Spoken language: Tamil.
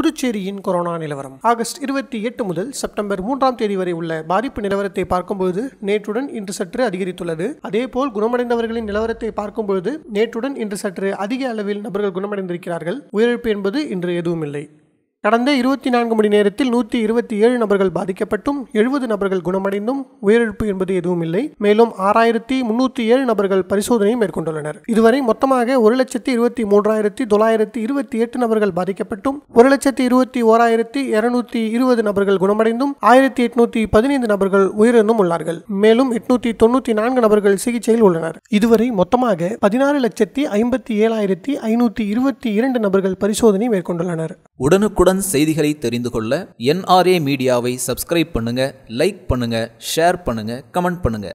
புதுச்சேரியின் கொரோனா நிலவரம் ஆகஸ்ட் இருபத்தி எட்டு முதல் செப்டம்பர் மூன்றாம் தேதி வரை உள்ள பாதிப்பு நிலவரத்தை பார்க்கும்போது நேற்றுடன் இன்று சற்று அதிகரித்துள்ளது அதேபோல் குணமடைந்தவர்களின் நிலவரத்தை பார்க்கும்போது நேற்றுடன் இன்று சற்று அதிக அளவில் நபர்கள் குணமடைந்திருக்கிறார்கள் உயிரிழப்பு என்பது இன்று எதுவும் இல்லை கடந்த இருபத்தி நான்கு மணி நேரத்தில் நூற்றி இருபத்தி ஏழு நபர்கள் பாதிக்கப்பட்டும் எழுபது நபர்கள் குணமடைந்தும் உயிரிழப்பு என்பது எதுவும் இல்லை மேலும் ஆறாயிரத்தி முன்னூற்றி ஏழு நபர்கள் பரிசோதனையும் மேற்கொண்டுள்ளனர் இதுவரை மொத்தமாக ஒரு லட்சத்தி இருபத்தி மூன்றாயிரத்தி தொள்ளாயிரத்தி இருபத்தி எட்டு நபர்கள் பாதிக்கப்பட்டும் ஒரு லட்சத்தி இருபத்தி ஓராயிரத்தி இருநூத்தி இருபது நபர்கள் குணமடைந்தும் ஆயிரத்தி எட்நூத்தி பதினைந்து நபர்கள் உயிரிழந்தும் உள்ளார்கள் மேலும் எட்நூத்தி தொண்ணூத்தி நான்கு நபர்கள் சிகிச்சையில் உள்ளனர் இதுவரை மொத்தமாக பதினாறு லட்சத்தி ஐம்பத்தி ஏழாயிரத்தி ஐநூத்தி இருபத்தி இரண்டு நபர்கள் பரிசோதனை மேற்கொண்டுள்ளனர் உடனுக்குடன் உடனுக்குடன் செய்திகளை தெரிந்து கொள்ள என்ஆர்ஏ மீடியாவை சப்ஸ்கிரைப் பண்ணுங்க லைக் பண்ணுங்க ஷேர் பண்ணுங்க கமெண்ட் பண்ணுங்க